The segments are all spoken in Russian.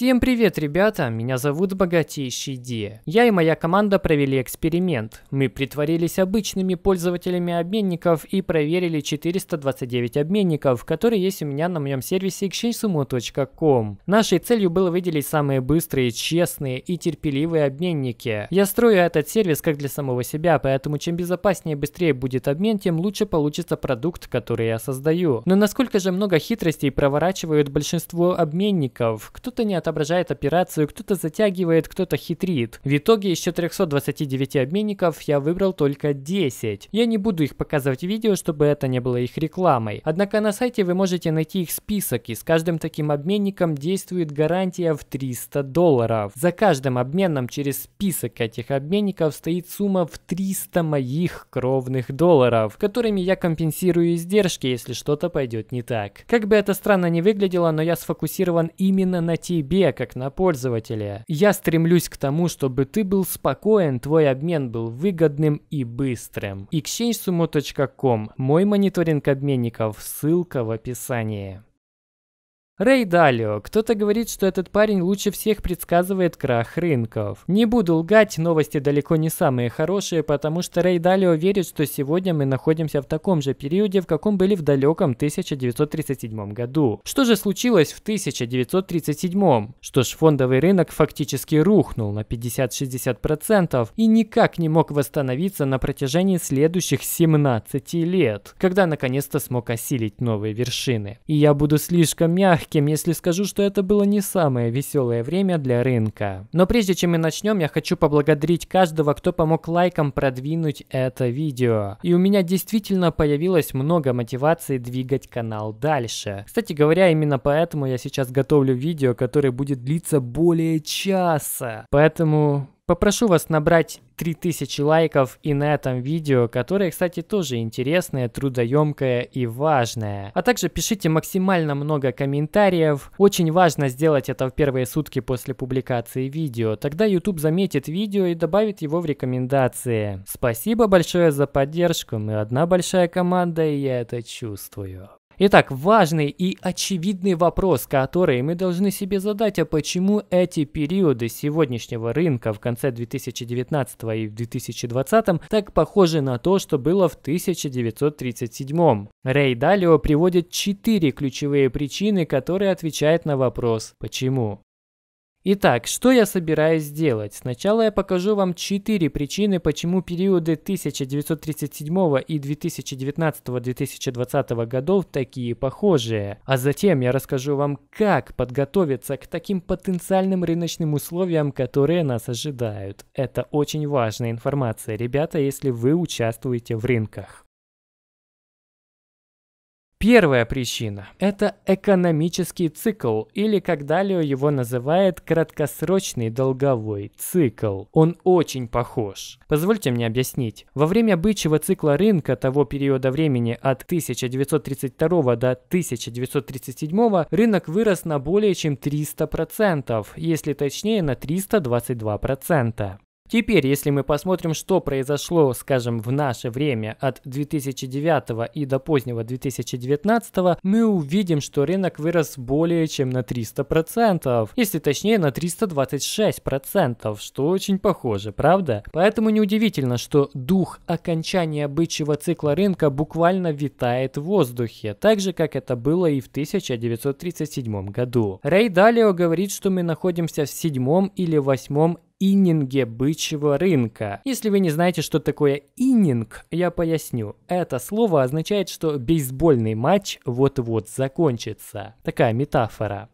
Всем привет, ребята! Меня зовут Богатейший Ди. Я и моя команда провели эксперимент. Мы притворились обычными пользователями обменников и проверили 429 обменников, которые есть у меня на моем сервисе exchangesumo.com. Нашей целью было выделить самые быстрые, честные и терпеливые обменники. Я строю этот сервис как для самого себя, поэтому чем безопаснее и быстрее будет обмен, тем лучше получится продукт, который я создаю. Но насколько же много хитростей проворачивают большинство обменников? Кто-то не отображает отображает операцию, кто-то затягивает, кто-то хитрит. В итоге из 429 обменников я выбрал только 10. Я не буду их показывать в видео, чтобы это не было их рекламой. Однако на сайте вы можете найти их список, и с каждым таким обменником действует гарантия в 300 долларов. За каждым обменом через список этих обменников стоит сумма в 300 моих кровных долларов, которыми я компенсирую издержки, если что-то пойдет не так. Как бы это странно не выглядело, но я сфокусирован именно на тебе, тебе, как на пользователя. Я стремлюсь к тому, чтобы ты был спокоен, твой обмен был выгодным и быстрым. exchangesumo.com – мой мониторинг обменников, ссылка в описании. Рэй Далио. Кто-то говорит, что этот парень лучше всех предсказывает крах рынков. Не буду лгать, новости далеко не самые хорошие, потому что Рэй Далио верит, что сегодня мы находимся в таком же периоде, в каком были в далеком 1937 году. Что же случилось в 1937? Что ж, фондовый рынок фактически рухнул на 50-60% и никак не мог восстановиться на протяжении следующих 17 лет, когда наконец-то смог осилить новые вершины. И я буду слишком мягким, мягким, если скажу, что это было не самое веселое время для рынка. Но прежде чем мы начнем, я хочу поблагодарить каждого, кто помог лайкам продвинуть это видео. И у меня действительно появилось много мотивации двигать канал дальше. Кстати говоря, именно поэтому я сейчас готовлю видео, которое будет длиться более часа. Поэтому Попрошу вас набрать 3000 лайков и на этом видео, которое, кстати, тоже интересное, трудоемкое и важное. А также пишите максимально много комментариев. Очень важно сделать это в первые сутки после публикации видео. Тогда YouTube заметит видео и добавит его в рекомендации. Спасибо большое за поддержку. Мы одна большая команда, и я это чувствую. Итак, важный и очевидный вопрос, который мы должны себе задать, а почему эти периоды сегодняшнего рынка в конце 2019 и в 2020 так похожи на то, что было в 1937. Рей Далио приводит четыре ключевые причины, которые отвечают на вопрос «почему?». Итак, что я собираюсь сделать? Сначала я покажу вам 4 причины, почему периоды 1937 и 2019-2020 годов такие похожие. А затем я расскажу вам, как подготовиться к таким потенциальным рыночным условиям, которые нас ожидают. Это очень важная информация, ребята, если вы участвуете в рынках. Первая причина – это экономический цикл, или как далее его называют краткосрочный долговой цикл. Он очень похож. Позвольте мне объяснить. Во время бычьего цикла рынка того периода времени от 1932 до 1937 рынок вырос на более чем 300%, если точнее на 322%. Теперь, если мы посмотрим, что произошло, скажем, в наше время от 2009 и до позднего 2019, мы увидим, что рынок вырос более чем на 300%, если точнее на 326%, что очень похоже, правда? Поэтому неудивительно, что дух окончания бычьего цикла рынка буквально витает в воздухе, так же, как это было и в 1937 году. Рэй Далио говорит, что мы находимся в седьмом или восьмом иннинге бычьего рынка. Если вы не знаете, что такое иннинг, я поясню. Это слово означает, что бейсбольный матч вот-вот закончится. Такая метафора.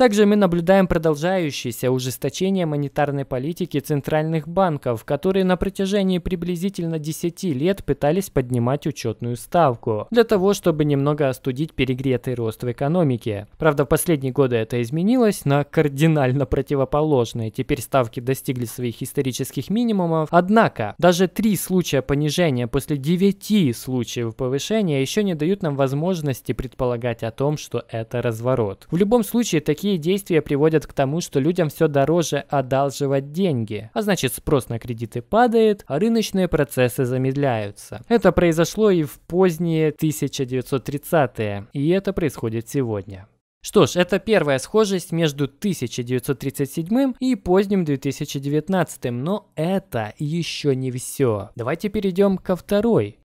Также мы наблюдаем продолжающееся ужесточение монетарной политики центральных банков, которые на протяжении приблизительно 10 лет пытались поднимать учетную ставку, для того, чтобы немного остудить перегретый рост в экономике. Правда, в последние годы это изменилось на кардинально противоположное. Теперь ставки достигли своих исторических минимумов. Однако, даже три случая понижения после 9 случаев повышения еще не дают нам возможности предполагать о том, что это разворот. В любом случае, такие такие действия приводят к тому, что людям все дороже одалживать деньги, а значит спрос на кредиты падает, а рыночные процессы замедляются. Это произошло и в поздние 1930-е, и это происходит сегодня. Что ж, это первая схожесть между 1937 и поздним 2019, но это еще не все. Давайте перейдем ко второй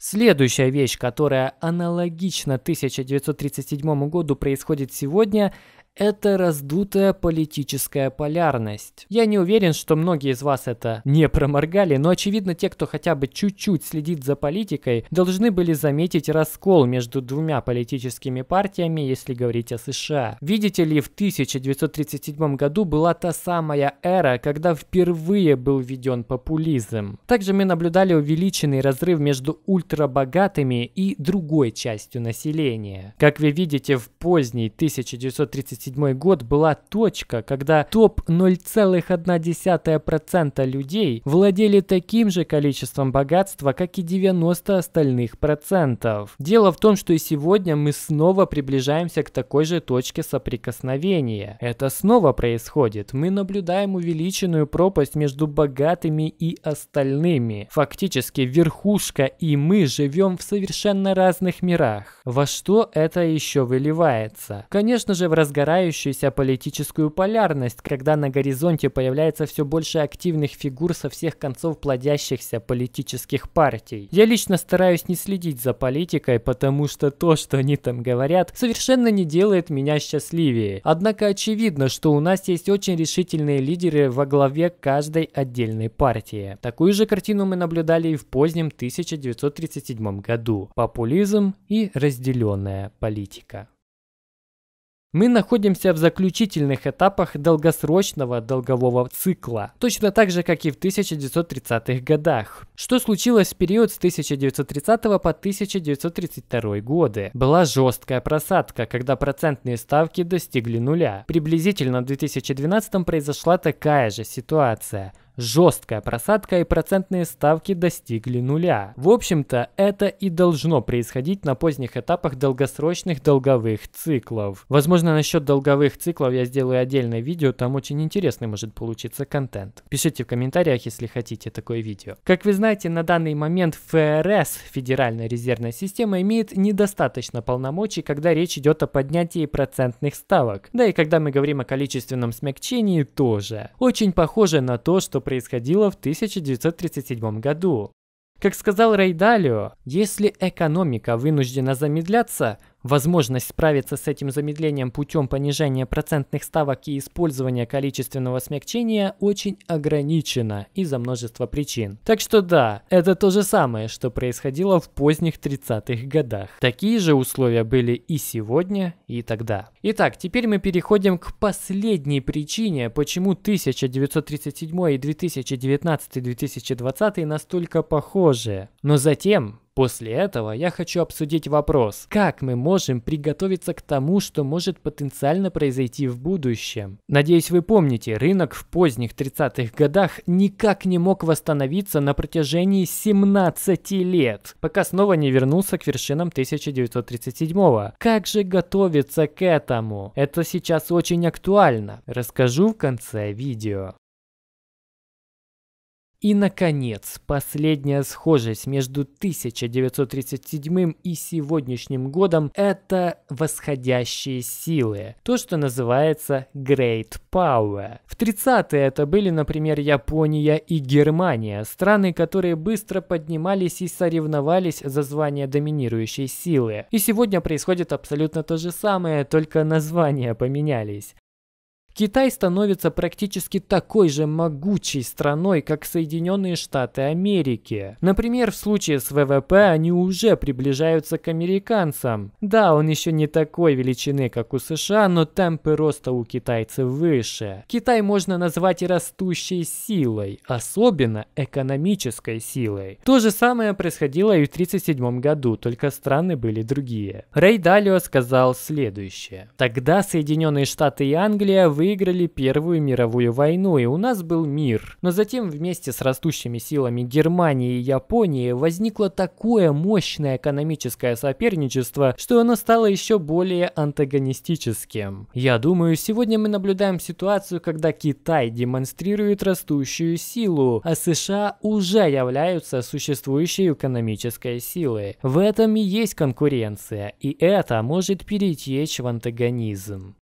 Следующая вещь, которая аналогично 1937 году происходит сегодня – это раздутая политическая полярность. Я не уверен, что многие из вас это не проморгали, но очевидно те, кто хотя бы чуть-чуть следит за политикой, должны были заметить раскол между двумя политическими партиями, если говорить о США. Видите ли, в 1937 году была та самая эра, когда впервые был введен популизм. Также мы наблюдали увеличенный разрыв между ультрабогатыми и другой частью населения. Как вы видите, в поздней 1937 2007 год была точка, когда топ 0,1% людей владели таким же количеством богатства, как и 90 остальных процентов. Дело в том, что и сегодня мы снова приближаемся к такой же точке соприкосновения. Это снова происходит. Мы наблюдаем увеличенную пропасть между богатыми и остальными. Фактически верхушка и мы живем в совершенно разных мирах. Во что это еще выливается? Конечно же, в разгорае меняющуюся политическую полярность, когда на горизонте появляется все больше активных фигур со всех концов плодящихся политических партий. Я лично стараюсь не следить за политикой, потому что то, что они там говорят, совершенно не делает меня счастливее. Однако очевидно, что у нас есть очень решительные лидеры во главе каждой отдельной партии. Такую же картину мы наблюдали и в позднем 1937 году. Популизм и разделенная политика. Мы находимся в заключительных этапах долгосрочного долгового цикла, точно так же, как и в 1930-х годах. Что случилось в период с 1930 по 1932 годы? Была жесткая просадка, когда процентные ставки достигли нуля. Приблизительно в 2012 произошла такая же ситуация – жесткая просадка и процентные ставки достигли нуля. В общем-то, это и должно происходить на поздних этапах долгосрочных долговых циклов. Возможно, насчет долговых циклов я сделаю отдельное видео, там очень интересный может получиться контент. Пишите в комментариях, если хотите такое видео. Как вы знаете, на данный момент ФРС, Федеральная резервная система, имеет недостаточно полномочий, когда речь идет о поднятии процентных ставок. Да и когда мы говорим о количественном смягчении тоже. Очень похоже на то, что происходило в 1937 году. Как сказал Рейдалио, если экономика вынуждена замедляться, Возможность справиться с этим замедлением путем понижения процентных ставок и использования количественного смягчения очень ограничена из-за множества причин. Так что да, это то же самое, что происходило в поздних 30-х годах. Такие же условия были и сегодня, и тогда. Итак, теперь мы переходим к последней причине, почему 1937 и 2019-2020 настолько похожи. Но затем После этого я хочу обсудить вопрос, как мы можем приготовиться к тому, что может потенциально произойти в будущем. Надеюсь, вы помните, рынок в поздних 30-х годах никак не мог восстановиться на протяжении 17 лет, пока снова не вернулся к вершинам 1937-го. Как же готовиться к этому? Это сейчас очень актуально. Расскажу в конце видео. И, наконец, последняя схожесть между 1937 и сегодняшним годом – это восходящие силы, то, что называется Great Power. В 30-е это были, например, Япония и Германия, страны, которые быстро поднимались и соревновались за звание доминирующей силы. И сегодня происходит абсолютно то же самое, только названия поменялись. Китай становится практически такой же могучей страной, как Соединенные Штаты Америки. Например, в случае с ВВП они уже приближаются к американцам. Да, он еще не такой величины, как у США, но темпы роста у китайцев выше. Китай можно назвать растущей силой, особенно экономической силой. То же самое происходило и в 1937 году, только страны были другие. Рей Далио сказал следующее. Тогда Соединенные Штаты и Англия вы выиграли Первую мировую войну, и у нас был мир. Но затем вместе с растущими силами Германии и Японии возникло такое мощное экономическое соперничество, что оно стало еще более антагонистическим. Я думаю, сегодня мы наблюдаем ситуацию, когда Китай демонстрирует растущую силу, а США уже являются существующей экономической силой. В этом и есть конкуренция, и это может перетечь в антагонизм.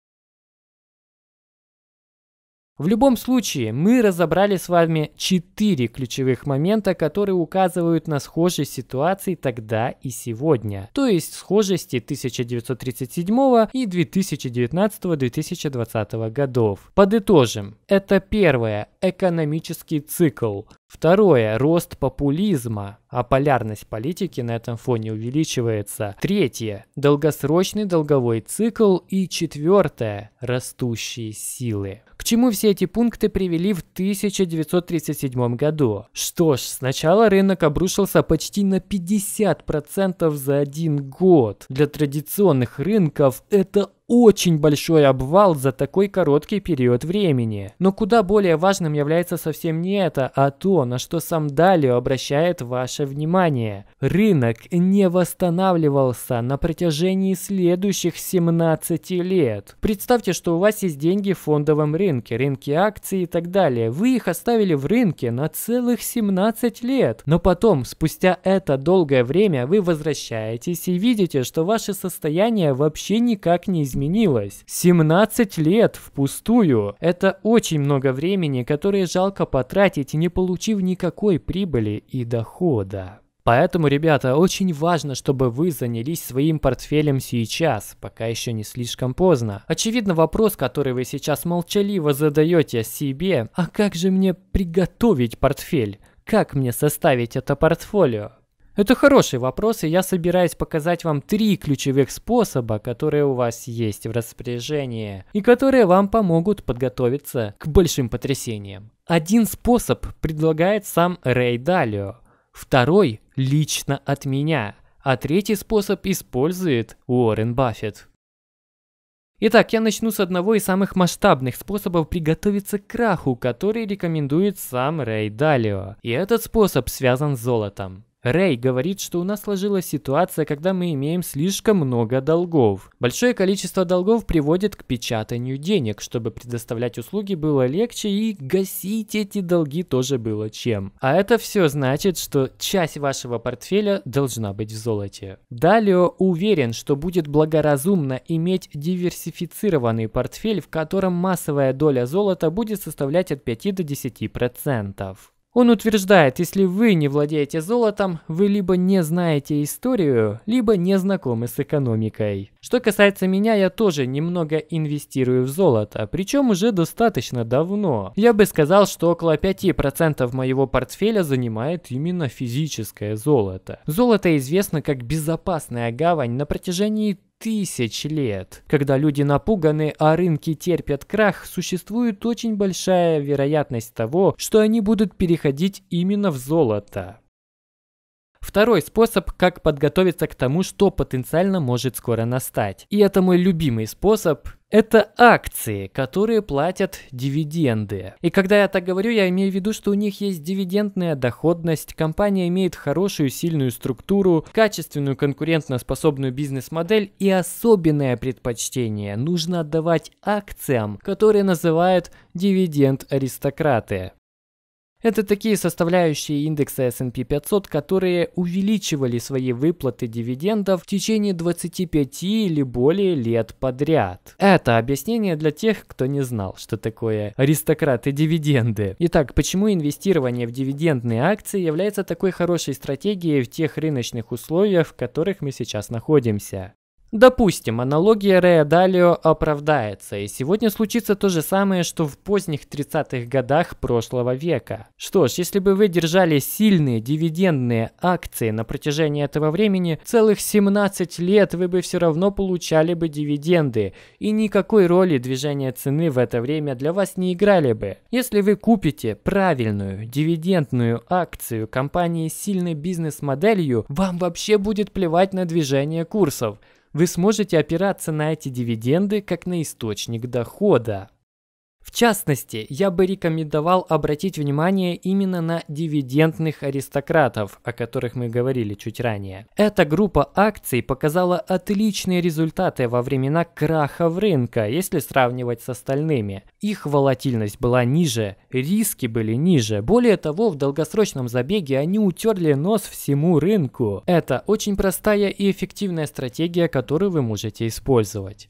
В любом случае, мы разобрали с вами четыре ключевых момента, которые указывают на схожесть ситуации тогда и сегодня, то есть схожести 1937 и 2019-2020 годов. Подытожим. Это первое – экономический цикл. Второе – рост популизма а полярность политики на этом фоне увеличивается. Третье – долгосрочный долговой цикл. И четвертое – растущие силы. К чему все эти пункты привели в 1937 году? Что ж, сначала рынок обрушился почти на 50% за один год. Для традиционных рынков это очень большой обвал за такой короткий период времени. Но куда более важным является совсем не это, а то, на что сам Далио обращает ваше наше внимание. Рынок не восстанавливался на протяжении следующих 17 лет. Представьте, что у вас есть деньги в фондовом рынке, рынке акций и так далее. Вы их оставили в рынке на целых 17 лет. Но потом, спустя это долгое время, вы возвращаетесь и видите, что ваше состояние вообще никак не изменилось. 17 лет впустую. Это очень много времени, которое жалко потратить, не получив никакой прибыли и дохода года. Поэтому, ребята, очень важно, чтобы вы занялись своим портфелем сейчас, пока еще не слишком поздно. Очевидно, вопрос, который вы сейчас молчаливо задаете себе, а как же мне приготовить портфель? Как мне составить это портфолио? Это хороший вопрос, и я собираюсь показать вам три ключевых способа, которые у вас есть в распоряжении, и которые вам помогут подготовиться к большим потрясениям. Один способ предлагает сам Рэй Далио. Второй – лично от меня, а третий способ использует Уоррен Баффет. Итак, я начну с одного из самых масштабных способов приготовиться к краху, который рекомендует сам Рэй Далио. И этот способ связан с золотом. Рэй говорит, что у нас сложилась ситуация, когда мы имеем слишком много долгов. Большое количество долгов приводит к печатанию денег, чтобы предоставлять услуги было легче и гасить эти долги тоже было чем. А это все значит, что часть вашего портфеля должна быть в золоте. Далее уверен, что будет благоразумно иметь диверсифицированный портфель, в котором массовая доля золота будет составлять от 5 до 10%. Он утверждает, если вы не владеете золотом, вы либо не знаете историю, либо не знакомы с экономикой. Что касается меня, я тоже немного инвестирую в золото, причем уже достаточно давно. Я бы сказал, что около 5% моего портфеля занимает именно физическое золото. Золото известно как безопасная гавань на протяжении тысяч лет. Когда люди напуганы, а рынки терпят крах, существует очень большая вероятность того, что они будут переходить именно в золото. Второй способ, как подготовиться к тому, что потенциально может скоро настать. И это мой любимый способ, это акции, которые платят дивиденды. И когда я так говорю, я имею в виду, что у них есть дивидендная доходность, компания имеет хорошую сильную структуру, качественную конкурентоспособную бизнес-модель и особенное предпочтение нужно отдавать акциям, которые называют дивиденд-аристократы. Это такие составляющие индекса S&P 500, которые увеличивали свои выплаты дивидендов в течение 25 или более лет подряд. Это объяснение для тех, кто не знал, что такое аристократы дивиденды. Итак, почему инвестирование в дивидендные акции является такой хорошей стратегией в тех рыночных условиях, в которых мы сейчас находимся? Допустим, аналогия Рея Далио оправдается, и сегодня случится то же самое, что в поздних 30-х годах прошлого века. Что ж, если бы вы держали сильные дивидендные акции на протяжении этого времени, целых 17 лет вы бы все равно получали бы дивиденды, и никакой роли движения цены в это время для вас не играли бы. Если вы купите правильную дивидендную акцию компании с сильной бизнес-моделью, вам вообще будет плевать на движение курсов – вы сможете опираться на эти дивиденды как на источник дохода. В частности, я бы рекомендовал обратить внимание именно на дивидендных аристократов, о которых мы говорили чуть ранее. Эта группа акций показала отличные результаты во времена краха в рынка, если сравнивать с остальными. Их волатильность была ниже, риски были ниже. Более того, в долгосрочном забеге они утерли нос всему рынку. Это очень простая и эффективная стратегия, которую вы можете использовать.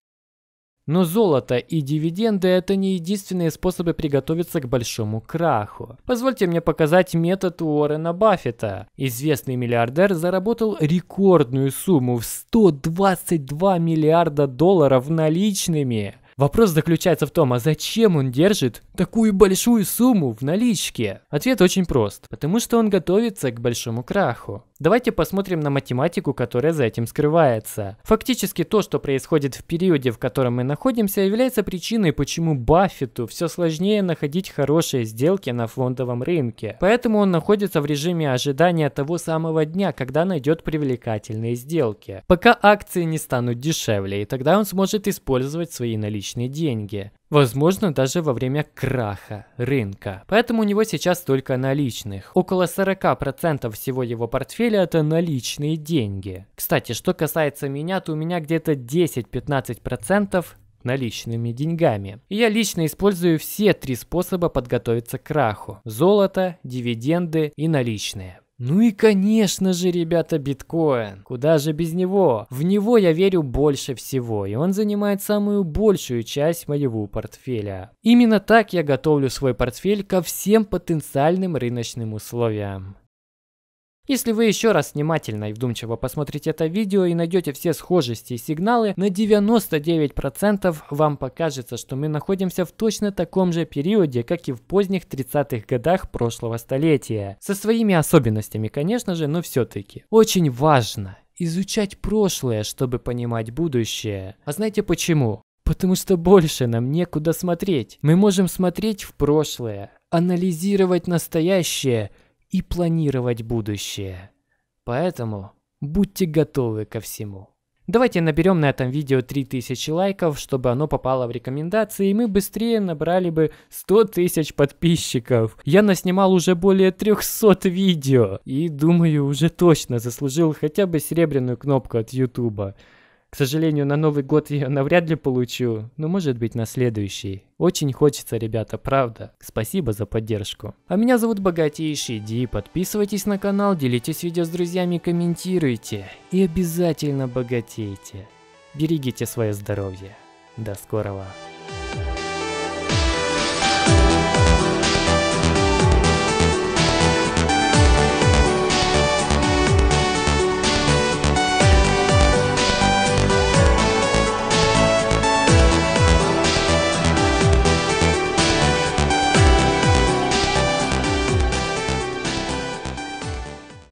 Но золото и дивиденды – это не единственные способы приготовиться к большому краху. Позвольте мне показать метод Уоррена Баффета. Известный миллиардер заработал рекордную сумму в 122 миллиарда долларов наличными. Вопрос заключается в том, а зачем он держит такую большую сумму в наличке? Ответ очень прост, потому что он готовится к большому краху. Давайте посмотрим на математику, которая за этим скрывается. Фактически то, что происходит в периоде, в котором мы находимся, является причиной, почему Баффету все сложнее находить хорошие сделки на фондовом рынке. Поэтому он находится в режиме ожидания того самого дня, когда найдет привлекательные сделки. Пока акции не станут дешевле, и тогда он сможет использовать свои наличные приличные деньги. Возможно, даже во время краха рынка. Поэтому у него сейчас только наличных. Около 40% всего его портфеля это наличные деньги. Кстати, что касается меня, то у меня где-то 10-15% наличными деньгами. И я лично использую все три способа подготовиться к краху. Золото, дивиденды и наличные. Ну и, конечно же, ребята, биткоин. Куда же без него? В него я верю больше всего, и он занимает самую большую часть моего портфеля. Именно так я готовлю свой портфель ко всем потенциальным рыночным условиям. Если вы еще раз внимательно и вдумчиво посмотрите это видео и найдете все схожести и сигналы, на 99% вам покажется, что мы находимся в точно таком же периоде, как и в поздних 30-х годах прошлого столетия. Со своими особенностями, конечно же, но все-таки. Очень важно изучать прошлое, чтобы понимать будущее. А знаете почему? Потому что больше нам некуда смотреть. Мы можем смотреть в прошлое, анализировать настоящее – и планировать будущее. Поэтому будьте готовы ко всему. Давайте наберем на этом видео 3000 лайков, чтобы оно попало в рекомендации, и мы быстрее набрали бы 100 тысяч подписчиков. Я наснимал уже более 300 видео, и думаю, уже точно заслужил хотя бы серебряную кнопку от YouTube. К сожалению, на Новый год я навряд ли получу, но может быть на следующий. Очень хочется, ребята, правда. Спасибо за поддержку. А меня зовут Богатейший Ди, подписывайтесь на канал, делитесь видео с друзьями, комментируйте. И обязательно богатейте. Берегите свое здоровье. До скорого.